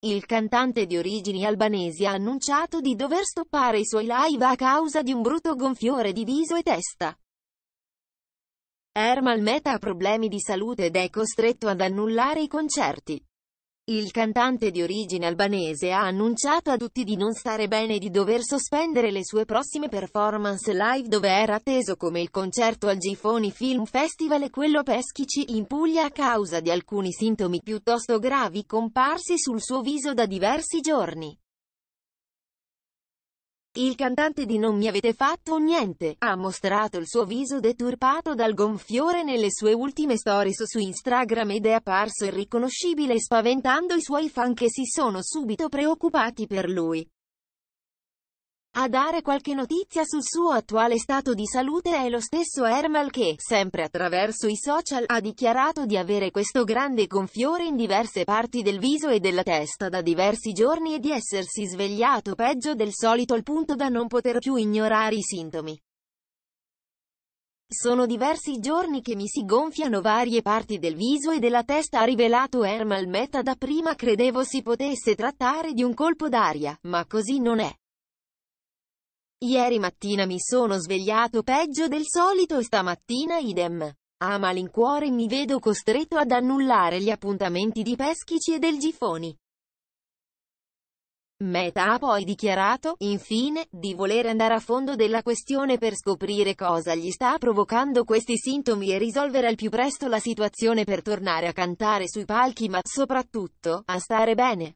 Il cantante di origini albanesi ha annunciato di dover stoppare i suoi live a causa di un brutto gonfiore di viso e testa. Ermal Meta ha problemi di salute ed è costretto ad annullare i concerti. Il cantante di origine albanese ha annunciato a tutti di non stare bene e di dover sospendere le sue prossime performance live dove era atteso come il concerto al Gifoni Film Festival e quello a Peschici in Puglia a causa di alcuni sintomi piuttosto gravi comparsi sul suo viso da diversi giorni. Il cantante di Non mi avete fatto niente ha mostrato il suo viso deturpato dal gonfiore nelle sue ultime stories su Instagram ed è apparso irriconoscibile spaventando i suoi fan che si sono subito preoccupati per lui. A dare qualche notizia sul suo attuale stato di salute è lo stesso Ermal che, sempre attraverso i social, ha dichiarato di avere questo grande gonfiore in diverse parti del viso e della testa da diversi giorni e di essersi svegliato peggio del solito al punto da non poter più ignorare i sintomi. Sono diversi giorni che mi si gonfiano varie parti del viso e della testa ha rivelato Ermal Meta da prima credevo si potesse trattare di un colpo d'aria, ma così non è. Ieri mattina mi sono svegliato peggio del solito e stamattina idem. A malincuore mi vedo costretto ad annullare gli appuntamenti di Peschici e del Gifoni. Meta ha poi dichiarato, infine, di voler andare a fondo della questione per scoprire cosa gli sta provocando questi sintomi e risolvere al più presto la situazione per tornare a cantare sui palchi ma, soprattutto, a stare bene.